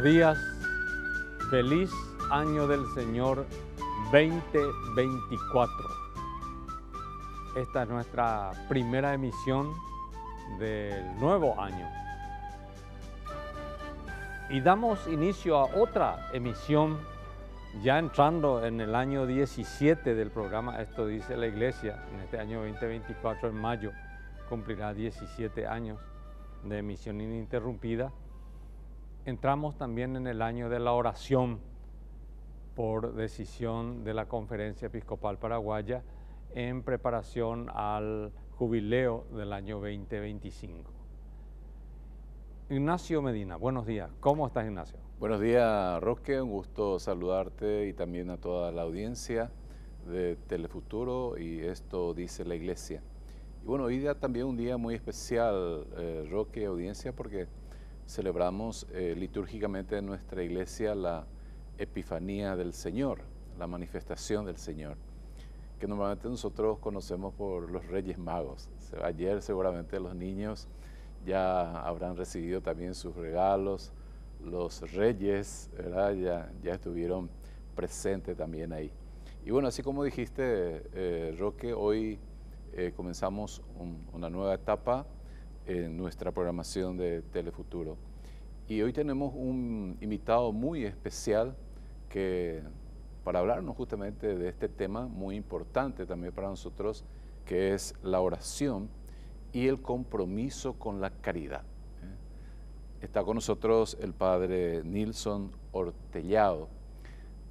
buenos días. Feliz año del Señor 2024. Esta es nuestra primera emisión del nuevo año. Y damos inicio a otra emisión ya entrando en el año 17 del programa Esto dice la Iglesia. En este año 2024, en mayo, cumplirá 17 años de emisión ininterrumpida entramos también en el año de la oración por decisión de la Conferencia Episcopal Paraguaya en preparación al jubileo del año 2025. Ignacio Medina, buenos días. ¿Cómo estás, Ignacio? Buenos días, Roque. Un gusto saludarte y también a toda la audiencia de Telefuturo y esto dice la Iglesia. Y bueno, hoy día también un día muy especial, eh, Roque, audiencia, porque celebramos eh, litúrgicamente en nuestra iglesia la Epifanía del Señor, la manifestación del Señor, que normalmente nosotros conocemos por los Reyes Magos. Ayer seguramente los niños ya habrán recibido también sus regalos, los reyes Ya, ya estuvieron presentes también ahí. Y bueno, así como dijiste, eh, Roque, hoy eh, comenzamos una nueva etapa en nuestra programación de Telefuturo. Y hoy tenemos un invitado muy especial que para hablarnos justamente de este tema muy importante también para nosotros, que es la oración y el compromiso con la caridad. ¿eh? Está con nosotros el padre Nilson Ortellado.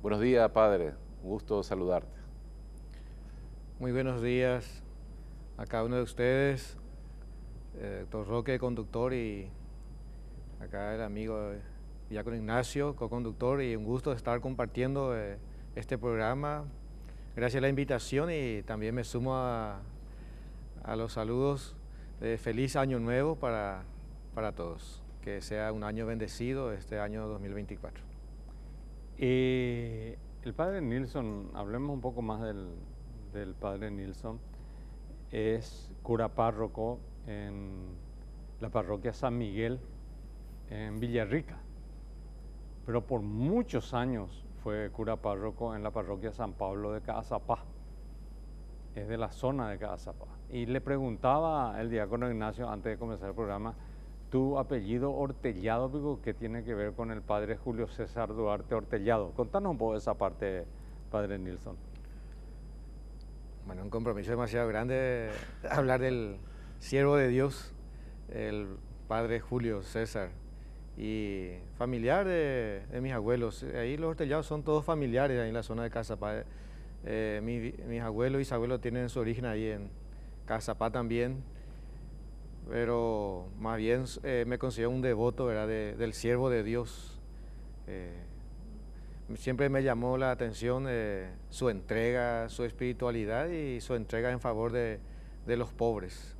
Buenos días, padre. Un gusto saludarte. Muy buenos días a cada uno de ustedes. Eh, doctor Roque, conductor, y acá el amigo eh, ya con Ignacio, co-conductor, y un gusto estar compartiendo eh, este programa. Gracias a la invitación y también me sumo a, a los saludos de feliz año nuevo para, para todos. Que sea un año bendecido este año 2024. Y el padre Nilsson, hablemos un poco más del, del padre Nilsson, es cura párroco en la parroquia San Miguel en Villarrica, pero por muchos años fue cura párroco en la parroquia San Pablo de Cazapá, es de la zona de Cazapá. Y le preguntaba el diácono Ignacio antes de comenzar el programa, tu apellido hortellado que tiene que ver con el padre Julio César Duarte Hortellado, Contanos un poco de esa parte, padre Nilsson. Bueno, un compromiso demasiado grande hablar del, siervo de Dios, el padre Julio César, y familiar de, mis abuelos. Ahí los hortellados son todos familiares ahí en la zona de Casapá. Eh, mis abuelos y bisabuelos tienen su origen ahí en Casapá también, pero más bien eh, me considero un devoto del siervo de Dios. Eh, siempre me llamó la atención su entrega, su espiritualidad y su entrega en favor de los pobres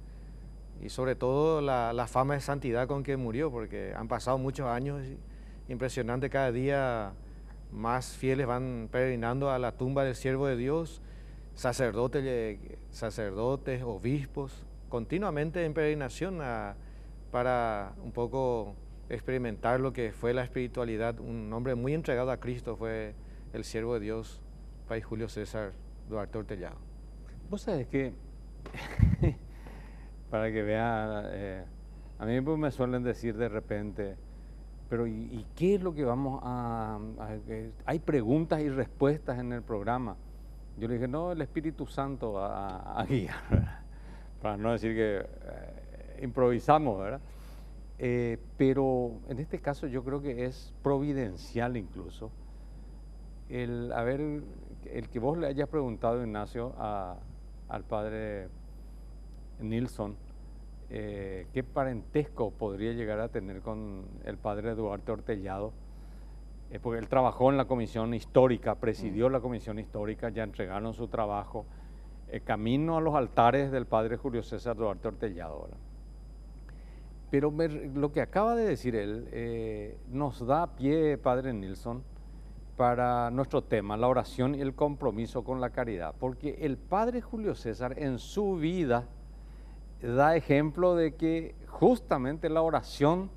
y sobre todo la, fama de santidad con que murió, porque han pasado muchos años, impresionante, cada día más fieles van peregrinando a la tumba del siervo de Dios, sacerdotes, eh, sacerdotes obispos, continuamente en peregrinación a, para un poco experimentar lo que fue la espiritualidad. Un hombre muy entregado a Cristo fue el siervo de Dios, País Julio César Duarte Ortellado. Vos sabés que para que vea. Eh, a mí pues, me suelen decir de repente, pero ¿y, qué es lo que vamos a, eh, Hay preguntas y respuestas en el programa. Yo le dije, no, el Espíritu Santo a, guiar, para no decir que eh, improvisamos, ¿verdad? pero en este caso yo creo que es providencial incluso el haber, el que vos le hayas preguntado, Ignacio, a, al padre Nilsson, eh, ¿qué parentesco podría llegar a tener con el padre Duarte Ortellado? Eh, porque él trabajó en la comisión histórica, presidió la comisión histórica, ya entregaron su trabajo, eh, camino a los altares del padre Julio César Duarte Ortellado. Pero lo que acaba de decir él nos da pie, Padre Nilsson, para nuestro tema, la oración y el compromiso con la caridad. Porque el Padre Julio César en su vida da ejemplo de que justamente la oración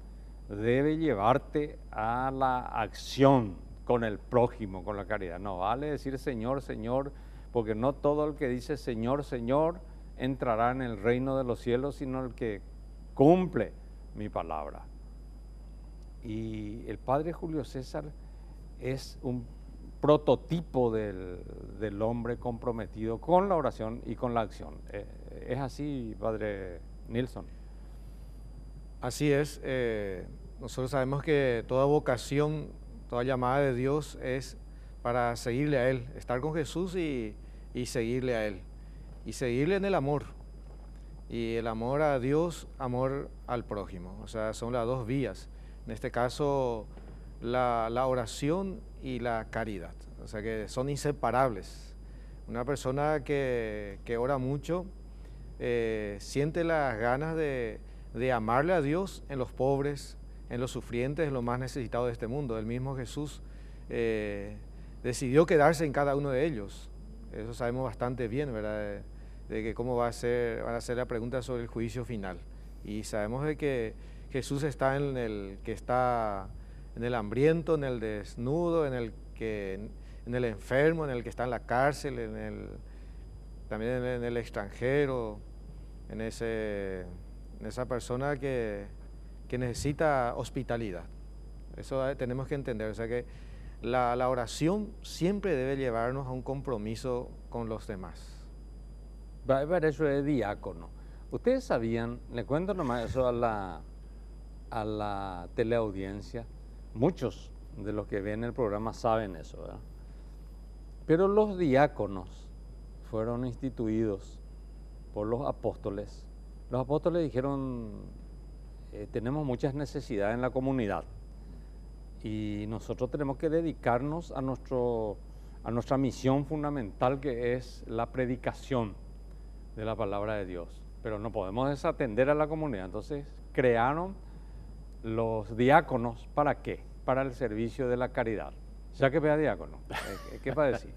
debe llevarte a la acción con el prójimo, con la caridad. No vale decir Señor, Señor, porque no todo el que dice Señor, Señor entrará en el reino de los cielos, sino el que cumple mi palabra. Y el padre Julio César es un prototipo del, hombre comprometido con la oración y con la acción. Eh, ¿Es así, padre Nilsson? Así es. Eh, nosotros sabemos que toda vocación, toda llamada de Dios es para seguirle a Él, estar con Jesús y, seguirle a Él. Y seguirle en el amor. Y el amor a Dios, amor al prójimo. O sea, son las dos vías. En este caso, la, oración y la caridad. O sea, que son inseparables. Una persona que ora mucho, eh, siente las ganas de, de amarle a Dios en los pobres, en los sufrientes, en los más necesitados de este mundo. El mismo Jesús eh, decidió quedarse en cada uno de ellos. Eso sabemos bastante bien, ¿verdad? De, que cómo va a ser, van a ser la pregunta sobre el juicio final. Y sabemos de que Jesús está en el que está en el hambriento, en el desnudo, en el que en el enfermo, en el que está en la cárcel, en el también en el extranjero, en, ese, en esa persona que, necesita hospitalidad. Eso eh, tenemos que entender, o sea que la, oración siempre debe llevarnos a un compromiso con los demás. para eso es diácono. Ustedes sabían, le cuento nomás eso a la, a la teleaudiencia, muchos de los que ven el programa saben eso, Pero los diáconos fueron instituidos por los apóstoles. Los apóstoles dijeron, eh, tenemos muchas necesidades en la comunidad y nosotros tenemos que dedicarnos a, nuestro, a nuestra misión fundamental que es la predicación de la palabra de Dios. Pero no podemos desatender a la comunidad. Entonces crearon los diáconos para qué? Para el servicio de la caridad. Ya que vea diácono, eh, ¿qué para decir?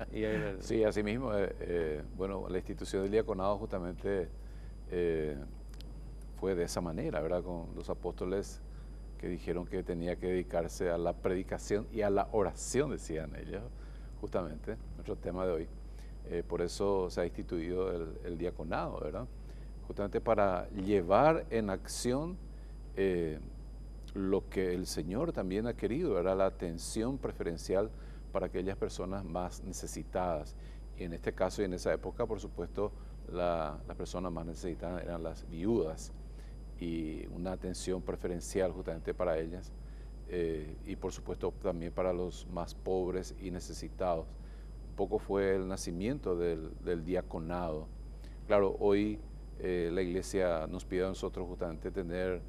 Sí, así mismo, eh, eh, bueno, la institución del diaconado justamente fue de esa manera, ¿verdad? Con los apóstoles que dijeron que tenía que dedicarse a la predicación y a la oración, decían ellos, justamente, nuestro tema de hoy. por eso se ha instituido el, el, diaconado, ¿verdad? Justamente para llevar en acción lo que el Señor también ha querido, era la atención preferencial para aquellas personas más necesitadas. Y en este caso y en esa época, por supuesto, las personas más necesitadas eran las viudas y una atención preferencial justamente para ellas eh, y por supuesto también para los más pobres y necesitados. Un poco fue el nacimiento del, diaconado. Claro, hoy eh, la iglesia nos pide a nosotros justamente tener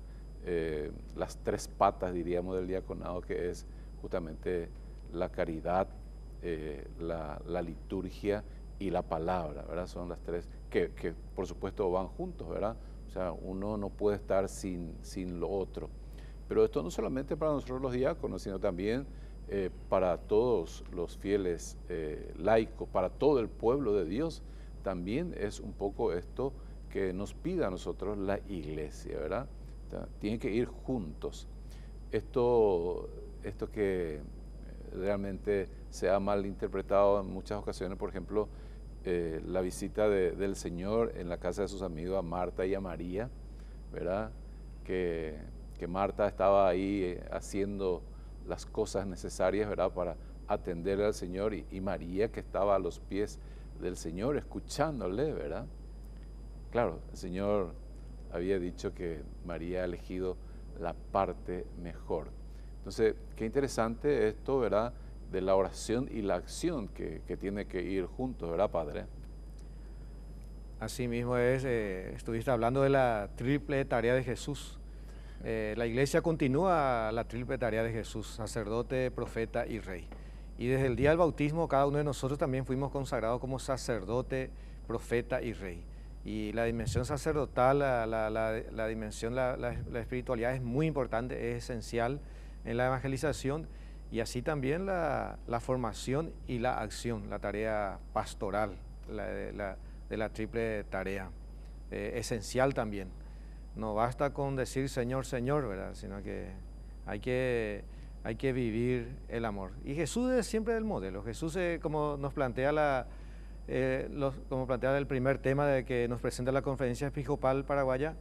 eh, las tres patas, diríamos, del diaconado, que es justamente la caridad, eh, la, liturgia y la palabra, ¿verdad? Son las tres que, por supuesto van juntos, ¿verdad? O sea, uno no puede estar sin, sin lo otro. Pero esto no solamente para nosotros los diáconos, sino también eh, para todos los fieles laicos, para todo el pueblo de Dios, también es un poco esto que nos pide a nosotros la iglesia, ¿verdad? tienen que ir juntos. Esto, esto que eh, realmente se ha malinterpretado en muchas ocasiones, por ejemplo, eh, la visita del Señor en la casa de sus amigos a Marta y a María, ¿verdad? Que, Marta estaba ahí eh, haciendo las cosas necesarias, ¿verdad? Para atender al Señor y, y María que estaba a los pies del Señor escuchándole, ¿verdad? Claro, el Señor había dicho que María ha elegido la parte mejor. Entonces, qué interesante esto, ¿verdad? De la oración y la acción que, tiene que ir juntos, ¿verdad, Padre? Así mismo es, eh, estuviste hablando de la triple tarea de Jesús. Eh, la iglesia continúa la triple tarea de Jesús, sacerdote, profeta y rey. Y desde el día del bautismo cada uno de nosotros también fuimos consagrados como sacerdote, profeta y rey. Y la dimensión sacerdotal, la, la, dimensión, la, espiritualidad es muy importante, es esencial en la evangelización y así también la, formación y la acción, la tarea pastoral de, de la triple tarea, eh, esencial también. No basta con decir Señor, Señor, ¿verdad? sino que hay que hay que vivir el amor. Y Jesús es siempre el modelo. Jesús, eh, como nos plantea la, eh, los, como planteaba el primer tema de que nos presenta la conferencia episcopal paraguaya,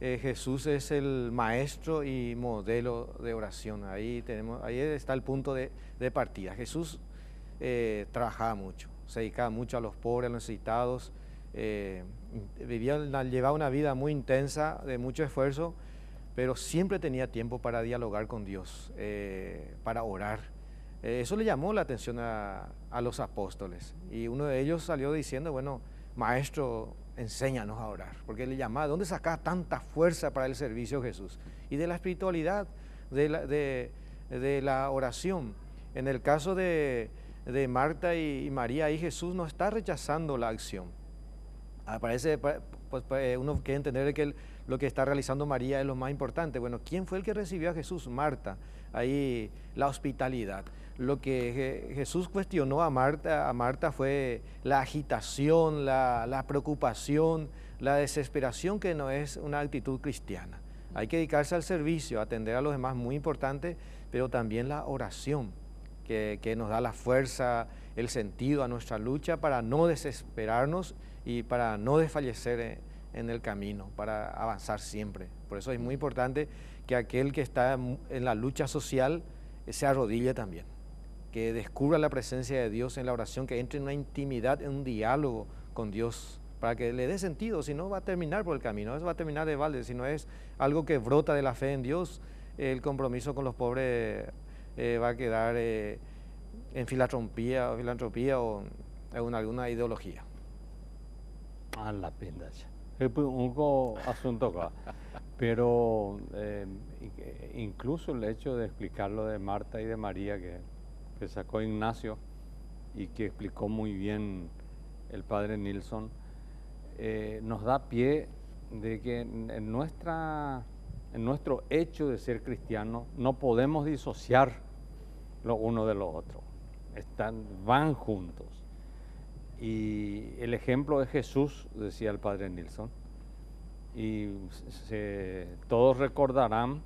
eh, Jesús es el maestro y modelo de oración. Ahí, tenemos, ahí está el punto de, partida. Jesús eh, trabajaba mucho, se dedicaba mucho a los pobres, a los necesitados, vivía llevaba una vida muy intensa, de mucho esfuerzo, pero siempre tenía tiempo para dialogar con Dios, para orar. eso le llamó la atención a, a los apóstoles. Y uno de ellos salió diciendo, bueno, maestro, enséñanos a orar. Porque le llamaba, dónde saca tanta fuerza para el servicio Jesús? Y de la espiritualidad, de la, oración. En el caso de, Marta y, María, ahí Jesús no está rechazando la acción. Aparece, ah, pues, eh, uno quiere entender que lo que está realizando María es lo más importante. Bueno, ¿quién fue el que recibió a Jesús? Marta. Ahí la hospitalidad lo que Jesús cuestionó a Marta, a Marta fue la agitación, la, preocupación, la desesperación, que no es una actitud cristiana. Hay que dedicarse al servicio, atender a los demás, muy importante, pero también la oración, que, nos da la fuerza, el sentido a nuestra lucha para no desesperarnos y para no desfallecer en el camino, para avanzar siempre. Por eso es muy importante que aquel que está en la lucha social se arrodille también que descubra la presencia de Dios en la oración, que entre en una intimidad, en un diálogo con Dios, para que le dé sentido, si no va a terminar por el camino, eso va a terminar de balde, si no es algo que brota de la fe en Dios, el compromiso con los pobres eh, va a quedar eh, en filantropía o filantropía o en alguna ideología. A la ya. Es un asunto acá. Pero eh, incluso el hecho de explicar lo de Marta y de María, que que sacó Ignacio y que explicó muy bien el padre Nilsson, eh, nos da pie de que en, nuestra, en nuestro hecho de ser cristiano no podemos disociar lo uno de lo otro. Están, van juntos. Y el ejemplo es Jesús, decía el padre Nilsson. Y todos recordarán,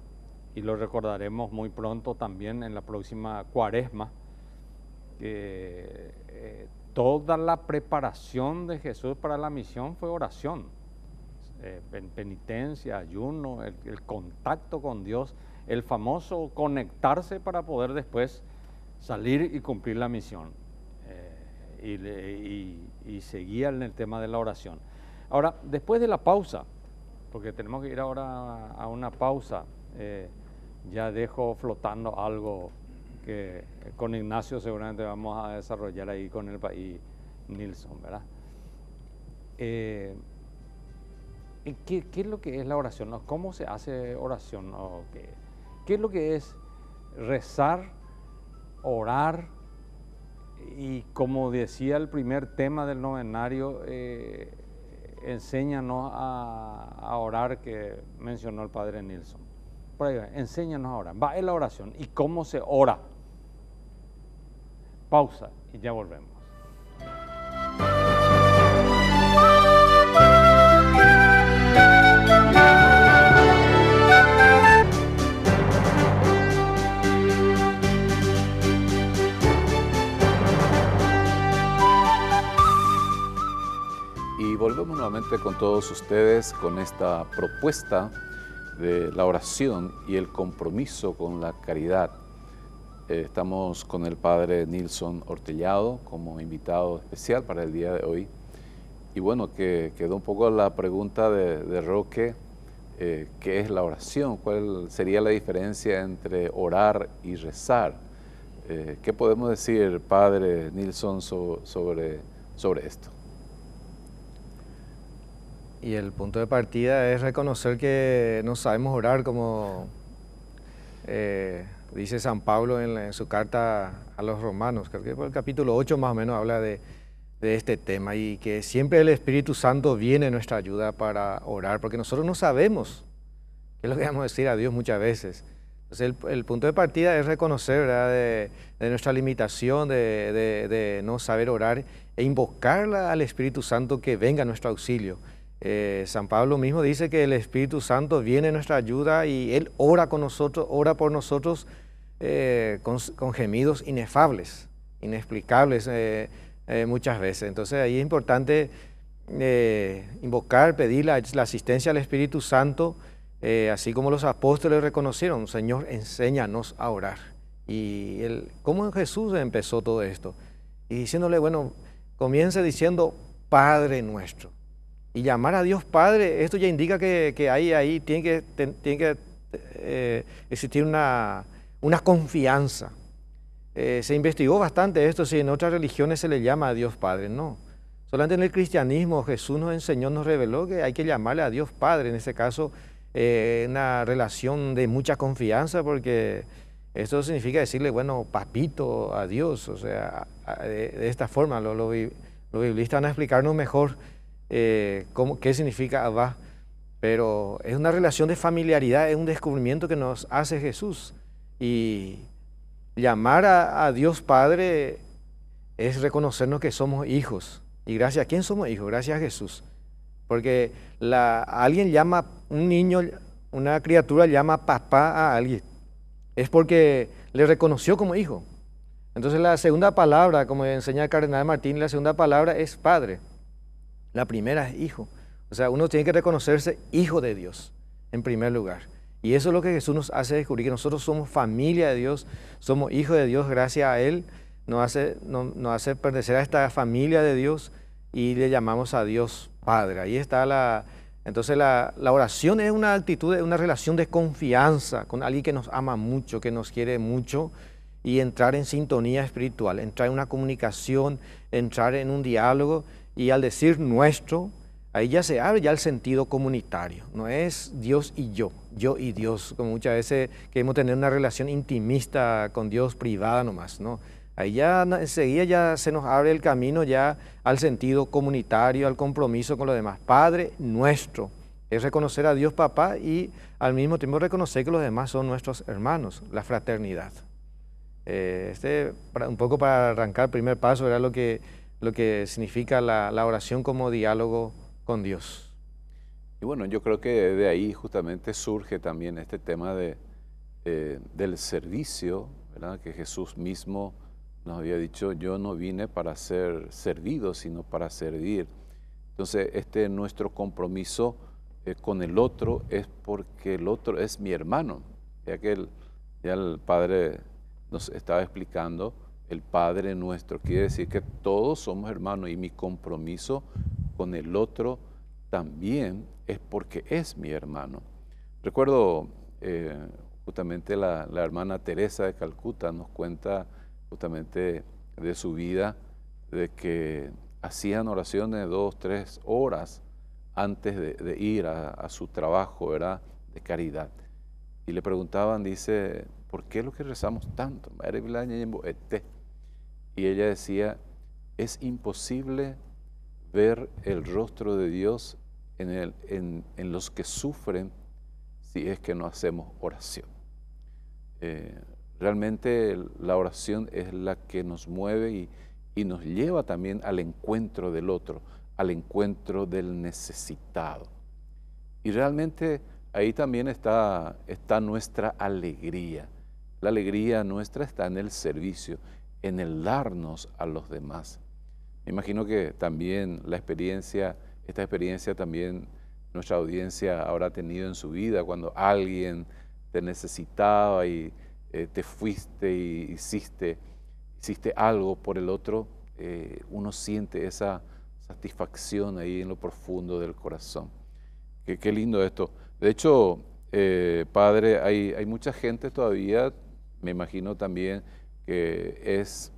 y lo recordaremos muy pronto también en la próxima cuaresma, eh, toda la preparación de Jesús para la misión fue oración, eh, penitencia, ayuno, el, contacto con Dios, el famoso conectarse para poder después salir y cumplir la misión. Eh, y seguía en el tema de la oración. Ahora, después de la pausa, porque tenemos que ir ahora a una pausa, ya dejo flotando algo que con Ignacio seguramente vamos a desarrollar ahí con el país Nilsson, ¿verdad? Eh, ¿qué, es lo que es la oración? ¿Cómo se hace oración? qué, es lo que es rezar, orar? Y como decía el primer tema del novenario, eh, enséñanos a, orar que mencionó el padre Nilsson. Por ahí, enséñanos a orar. Va en la oración. ¿Y cómo se ora? Pausa y ya volvemos. Y volvemos nuevamente con todos ustedes con esta propuesta de la oración y el compromiso con la caridad eh, estamos con el padre Nilson Ortellado como invitado especial para el día de hoy. Y bueno, que quedó un poco la pregunta de, Roque, eh, ¿qué es la oración? ¿Cuál sería la diferencia entre orar y rezar? Eh, ¿Qué podemos decir, padre Nilson, sobre, sobre esto? Y el punto de partida es reconocer que no sabemos orar como... Dice San Pablo en, su carta a los romanos, creo que por el capítulo 8 más o menos habla de, este tema y que siempre el Espíritu Santo viene en nuestra ayuda para orar, porque nosotros no sabemos qué es lo que vamos a decir a Dios muchas veces. Entonces el, punto de partida es reconocer de, de, nuestra limitación, de, no saber orar e invocarla al Espíritu Santo que venga a nuestro auxilio. Eh, San Pablo mismo dice que el Espíritu Santo viene nuestra ayuda y Él ora con nosotros, ora por nosotros eh, con, gemidos inefables, inexplicables eh, eh, muchas veces. Entonces ahí es importante invocar, pedir la, asistencia al Espíritu Santo, así como los apóstoles reconocieron, Señor, enséñanos a orar. Y el, cómo Jesús empezó todo esto. Y diciéndole, bueno, comience diciendo, Padre nuestro. Y llamar a Dios Padre, esto ya indica que, ahí, tiene que, tiene que existir una una confianza. Eh, se investigó bastante esto, si en otras religiones se le llama a Dios Padre, no. Solamente en el cristianismo Jesús nos enseñó, nos reveló que hay que llamarle a Dios Padre, en este caso eh, una relación de mucha confianza, porque esto significa decirle, bueno, papito a Dios, o sea, de, esta forma los lo, biblistas van a explicarnos mejor eh, cómo, qué significa Abba, pero es una relación de familiaridad, es un descubrimiento que nos hace Jesús. Y llamar a, Dios Padre es reconocernos que somos hijos. Y gracias a quién somos hijos, gracias a Jesús. Porque alguien llama, un niño, una criatura llama papá a alguien. Es porque le reconoció como hijo. Entonces la segunda palabra, como enseña el cardenal Martín, la segunda palabra es padre. La primera es hijo. O sea, uno tiene que reconocerse hijo de Dios, en primer lugar. Y eso es lo que Jesús nos hace descubrir, que nosotros somos familia de Dios, somos hijos de Dios gracias a Él, nos hace, hace pertenecer a esta familia de Dios y le llamamos a Dios Padre. Ahí está la... Entonces la, oración es una actitud, es una relación de confianza con alguien que nos ama mucho, que nos quiere mucho y entrar en sintonía espiritual, entrar en una comunicación, entrar en un diálogo y al decir nuestro, Ahí ya se abre ya el sentido comunitario, no es Dios y yo, yo y Dios, como muchas veces queremos tener una relación intimista con Dios privada nomás, ¿no? Ahí ya enseguida ya se nos abre el camino ya al sentido comunitario, al compromiso con los demás. Padre nuestro, es reconocer a Dios papá y al mismo tiempo reconocer que los demás son nuestros hermanos, la fraternidad. Eh, este, un poco para arrancar el primer paso, era lo que, lo que significa la, la oración como diálogo con Dios. Y bueno, yo creo que de ahí justamente surge también este tema de, eh, del servicio, ¿verdad? que Jesús mismo nos había dicho, yo no vine para ser servido, sino para servir. Entonces, este nuestro compromiso eh, con el otro es porque el otro es mi hermano, ya que el, ya el Padre nos estaba explicando, el Padre nuestro, quiere decir que todos somos hermanos y mi compromiso con el otro también es porque es mi hermano. Recuerdo eh, justamente la, hermana Teresa de Calcuta nos cuenta justamente de su vida, de que hacían oraciones dos, tres horas antes de, ir a, su trabajo, era De caridad. Y le preguntaban, dice, ¿por qué lo que rezamos tanto? Este". Y ella decía, es imposible ver el rostro de Dios en, los que sufren si es que no hacemos oración. Eh, realmente la oración es la que nos mueve y, nos lleva también al encuentro del otro, al encuentro del necesitado. Y realmente ahí también está nuestra alegría. La alegría nuestra está en el servicio, en el darnos a los demás. Me imagino que también la experiencia, esta experiencia también nuestra audiencia habrá tenido en su vida cuando alguien te necesitaba y eh, te fuiste y hiciste, hiciste algo por el otro, eh, uno siente esa satisfacción ahí en lo profundo del corazón. Qué, lindo esto. De hecho, eh, padre, hay, hay mucha gente todavía, me imagino también, que es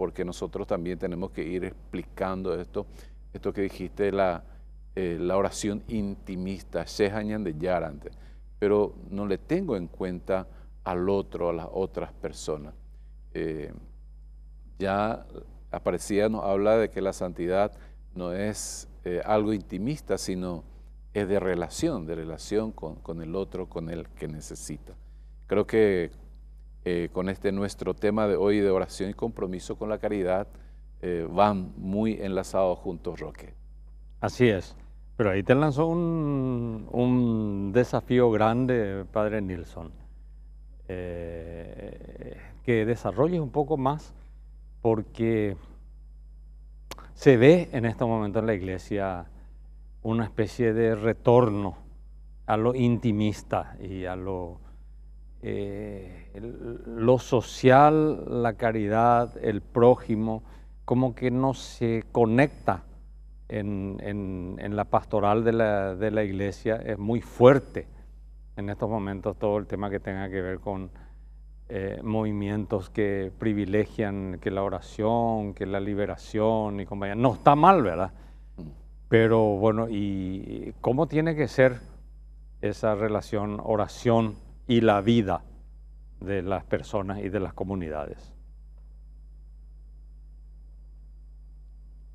porque nosotros también tenemos que ir explicando esto, esto que dijiste, la, eh, la oración intimista, Shehanyan de Yarante, pero no le tengo en cuenta al otro, a las otras personas. Eh, ya aparecía, nos habla de que la santidad no es eh, algo intimista, sino es de relación, de relación con, con el otro, con el que necesita. Creo que eh, con este nuestro tema de hoy de oración y compromiso con la caridad eh, van muy enlazados juntos, Roque. Así es. Pero ahí te lanzó un, desafío grande, Padre Nilsson, eh, que desarrolles un poco más porque se ve en este momento en la iglesia una especie de retorno a lo intimista y a lo eh, lo social, la caridad, el prójimo, como que no se conecta en, la pastoral de la, iglesia, es muy fuerte en estos momentos todo el tema que tenga que ver con eh, movimientos que privilegian que la oración, que la liberación y compañía. No está mal, ¿verdad? Pero bueno, ¿y cómo tiene que ser esa relación oración? y la vida de las personas y de las comunidades.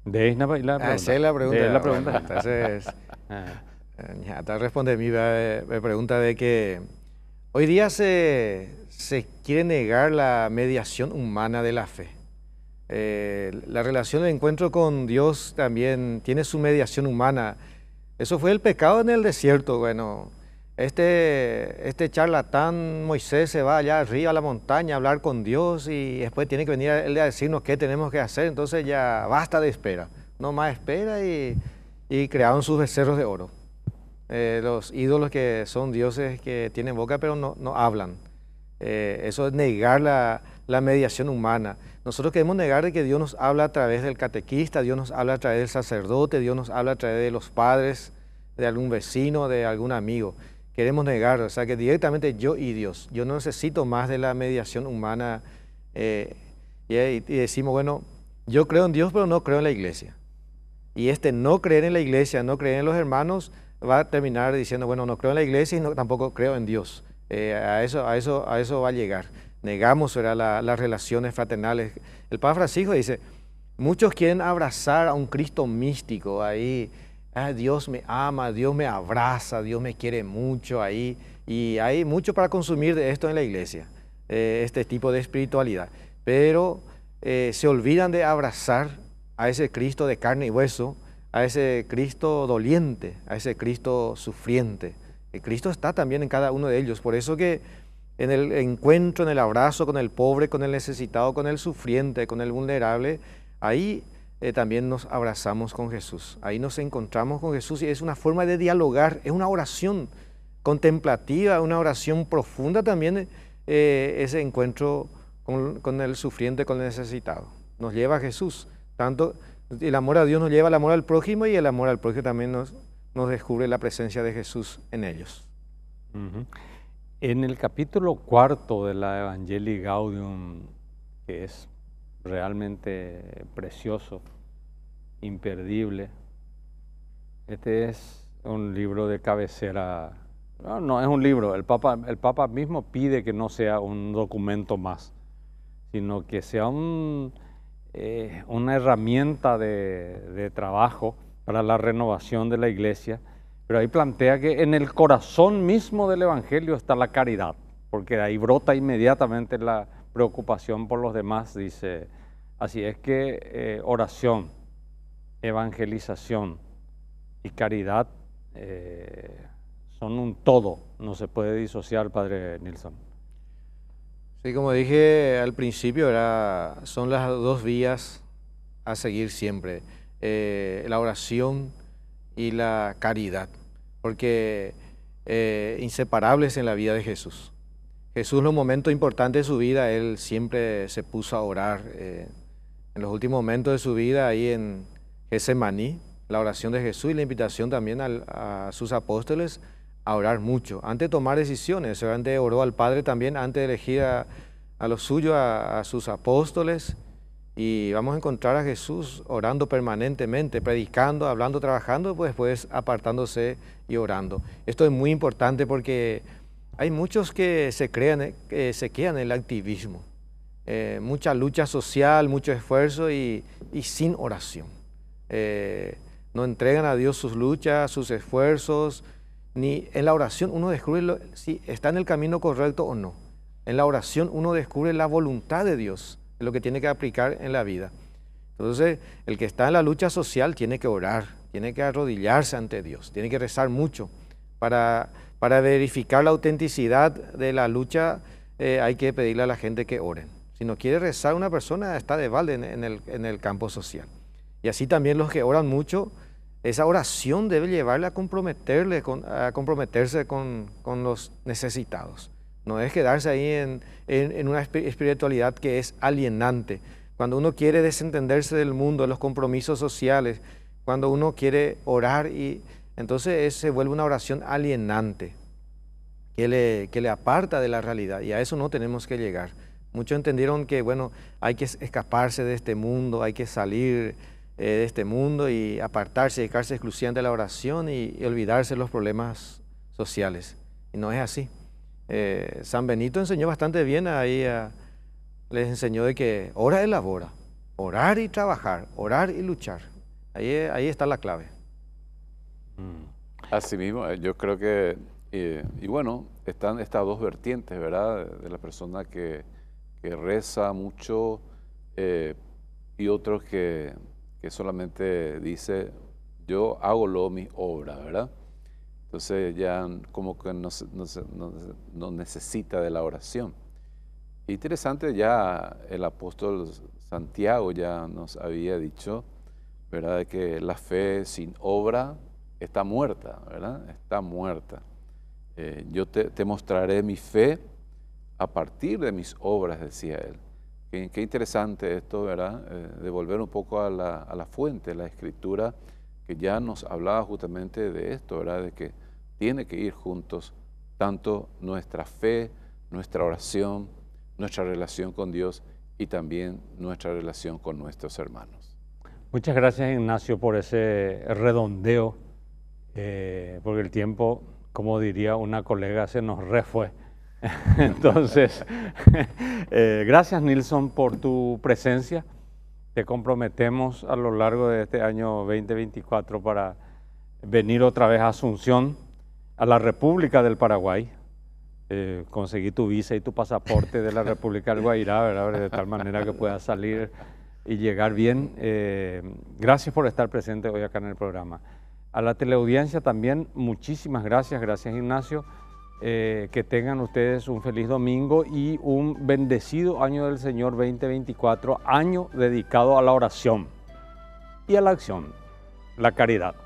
De la ah, pregunta. es la pregunta. la pregunta. entonces, ah. eh, ya te responde mi pregunta de que hoy día se, quiere negar la mediación humana de la fe. Eh, la relación de encuentro con Dios también tiene su mediación humana. Eso fue el pecado en el desierto, bueno este, este charlatán Moisés se va allá arriba a la montaña a hablar con Dios y después tiene que venir a él a decirnos qué tenemos que hacer, entonces ya basta de espera, no más espera y, crearon sus becerros de oro. Eh, los ídolos que son dioses que tienen boca pero no, hablan. Eh, eso es negar la, la, mediación humana. Nosotros queremos negar que Dios nos habla a través del catequista, Dios nos habla a través del sacerdote, Dios nos habla a través de los padres, de algún vecino, de algún amigo queremos negar, o sea que directamente yo y Dios, yo no necesito más de la mediación humana eh, y, decimos, bueno, yo creo en Dios pero no creo en la iglesia. Y este no creer en la iglesia, no creer en los hermanos, va a terminar diciendo, bueno, no creo en la iglesia y no, tampoco creo en Dios. Eh, a, eso, a, eso, a eso va a llegar. Negamos la, las relaciones fraternales. El Papa Francisco dice, muchos quieren abrazar a un Cristo místico ahí, Ah, Dios me ama, Dios me abraza, Dios me quiere mucho ahí. Y hay mucho para consumir de esto en la iglesia, eh, este tipo de espiritualidad. Pero eh, se olvidan de abrazar a ese Cristo de carne y hueso, a ese Cristo doliente, a ese Cristo sufriente. El Cristo está también en cada uno de ellos. Por eso que en el encuentro, en el abrazo con el pobre, con el necesitado, con el sufriente, con el vulnerable, ahí eh, también nos abrazamos con Jesús. Ahí nos encontramos con Jesús y es una forma de dialogar, es una oración contemplativa, una oración profunda también eh, ese encuentro con, el sufriente, con el necesitado. Nos lleva a Jesús. Tanto el amor a Dios nos lleva al amor al prójimo y el amor al prójimo también nos, nos descubre la presencia de Jesús en ellos. En el capítulo cuarto de la Evangelii Gaudium, que es realmente precioso, imperdible. Este es un libro de cabecera. No, no es un libro. El Papa, el Papa mismo pide que no sea un documento más, sino que sea eh, una herramienta de, trabajo para la renovación de la iglesia. Pero ahí plantea que en el corazón mismo del Evangelio está la caridad, porque ahí brota inmediatamente la preocupación por los demás, dice. Así es que eh, oración, evangelización y caridad eh, son un todo, no se puede disociar, Padre Nilsson. Sí, como dije al principio, era, son las dos vías a seguir siempre, eh, la oración y la caridad, porque eh, inseparables en la vida de Jesús. Jesús en los momentos importantes de su vida, él siempre se puso a orar. en los últimos momentos de su vida, ahí en, maní, la oración de Jesús y la invitación también a sus apóstoles a orar mucho, antes de tomar decisiones. de oró al Padre también antes de elegir a, los suyos, a, sus apóstoles. Y vamos a encontrar a Jesús orando permanentemente, predicando, hablando, trabajando, pues pues, apartándose y orando. Esto es muy importante porque hay muchos que se, crean, eh, que se quedan en el activismo. Eh, mucha lucha social, mucho esfuerzo y sin oración. Eh, no entregan a Dios sus luchas, sus esfuerzos, ni en la oración uno descubre si está en el camino correcto o no. En la oración uno descubre la voluntad de Dios, lo que tiene que aplicar en la vida. Entonces, el que está en la lucha social tiene que orar, tiene que arrodillarse ante Dios, tiene que rezar mucho. Para, para verificar la autenticidad de la lucha eh, hay que pedirle a la gente que oren. Si no quiere rezar una persona, está de balde en el campo social. Y así también los que oran mucho, esa oración debe llevarle a, comprometerle, a comprometerse con, los necesitados. No es quedarse ahí en, una espiritualidad que es alienante. Cuando uno quiere desentenderse del mundo, de los compromisos sociales, cuando uno quiere orar y entonces se vuelve una oración alienante que le, que le aparta de la realidad y a eso no tenemos que llegar. Muchos entendieron que, bueno, hay que escaparse de este mundo, hay que salir, eh, de este mundo y apartarse, dedicarse exclusivamente a la oración y, olvidarse de los problemas sociales. Y no es así. Eh, San Benito enseñó bastante bien ahí, les enseñó de que ora y labora, orar y trabajar, orar y luchar. Ahí, ahí está la clave. Mm. Así mismo, eh, yo creo que, y bueno, están estas dos vertientes, ¿verdad? De la persona que, reza mucho y otros que que solamente dice, yo hago lo mis obras, ¿verdad? Entonces ya como que no, necesita de la oración. Interesante, ya el apóstol Santiago ya nos había dicho, ¿verdad? que la fe sin obra está muerta, ¿verdad? Está muerta. Eh, yo te mostraré mi fe a partir de mis obras, decía él. Qué, interesante esto, ¿verdad? Eh, devolver un poco a la, fuente, la escritura, que ya nos hablaba justamente de esto, ¿verdad? De que tiene que ir juntos tanto nuestra fe, nuestra oración, nuestra relación con Dios y también nuestra relación con nuestros hermanos. Muchas gracias Ignacio por ese redondeo, eh, porque el tiempo, como diría una colega, se nos refue. Entonces, eh, gracias Nilson por tu presencia. Te comprometemos a lo largo de este año 2024 para venir otra vez a Asunción, a la República del Paraguay. Eh, conseguir tu visa y tu pasaporte de la República del Guairá, de tal manera que puedas salir y llegar bien. Eh, gracias por estar presente hoy acá en el programa. A la teleaudiencia también, muchísimas gracias. Gracias Ignacio. Eh, que tengan ustedes un feliz domingo y un bendecido año del Señor 2024, año dedicado a la oración y a la acción, la caridad.